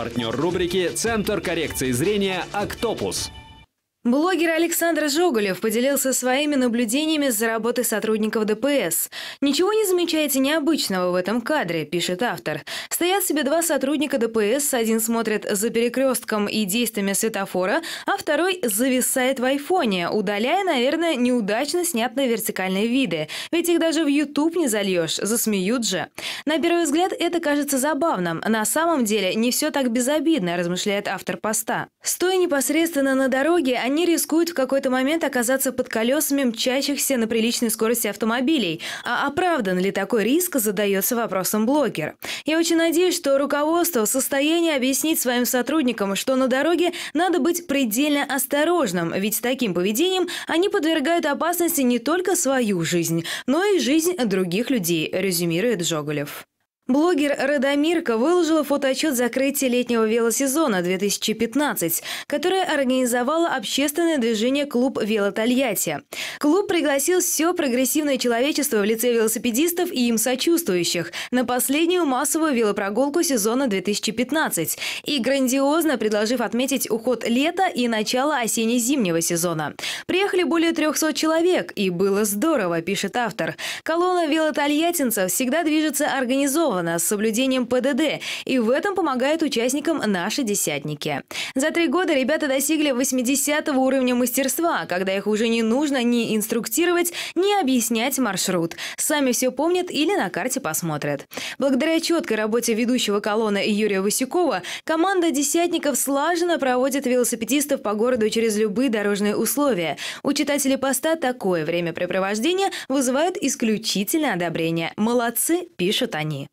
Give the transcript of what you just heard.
Партнер рубрики «Центр коррекции зрения «Октопус». Блогер Александр Жоголев поделился своими наблюдениями за работой сотрудников ДПС. «Ничего не замечаете необычного в этом кадре», – пишет автор. «Стоят себе два сотрудника ДПС, один смотрит за перекрестком и действиями светофора, а второй зависает в айфоне, удаляя, наверное, неудачно снятые вертикальные виды. Ведь их даже в YouTube не зальешь, засмеют же». На первый взгляд это кажется забавным. На самом деле не все так безобидно, размышляет автор поста. Стоя непосредственно на дороге, они они рискуют в какой-то момент оказаться под колесами мчащихся на приличной скорости автомобилей. А оправдан ли такой риск, задается вопросом блогер. Я очень надеюсь, что руководство в состоянии объяснить своим сотрудникам, что на дороге надо быть предельно осторожным, ведь таким поведением они подвергают опасности не только свою жизнь, но и жизнь других людей, резюмирует Жоголев. Блогер Радомирка выложила фотоотчет закрытия летнего велосезона 2015, которое организовало общественное движение «Клуб Вело Клуб пригласил все прогрессивное человечество в лице велосипедистов и им сочувствующих на последнюю массовую велопрогулку сезона 2015 и грандиозно предложив отметить уход лета и начало осенне-зимнего сезона. Приехали более 300 человек, и было здорово, пишет автор. Колонна велотольятинцев всегда движется организованно, сделано с соблюдением ПДД, и в этом помогают участникам наши десятники. За три года ребята достигли 80 уровня мастерства, когда их уже не нужно ни инструктировать, ни объяснять маршрут. Сами все помнят или на карте посмотрят. Благодаря четкой работе ведущего колонны Юрия Васюкова, команда десятников слаженно проводит велосипедистов по городу через любые дорожные условия. У читателей поста такое времяпрепровождение вызывает исключительное одобрение. Молодцы, пишут они.